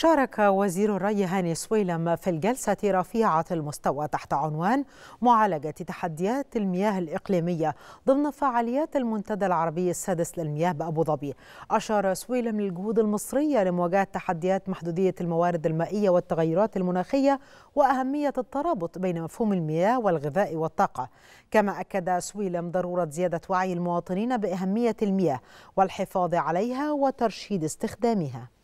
شارك وزير الري هاني سويلم في الجلسة رفيعة المستوى تحت عنوان معالجة تحديات المياه الإقليمية ضمن فعاليات المنتدى العربي السادس للمياه بأبو ظبي أشار سويلم للجهود المصرية لمواجهة تحديات محدودية الموارد المائية والتغيرات المناخية وأهمية الترابط بين مفهوم المياه والغذاء والطاقة كما أكد سويلم ضرورة زيادة وعي المواطنين بأهمية المياه والحفاظ عليها وترشيد استخدامها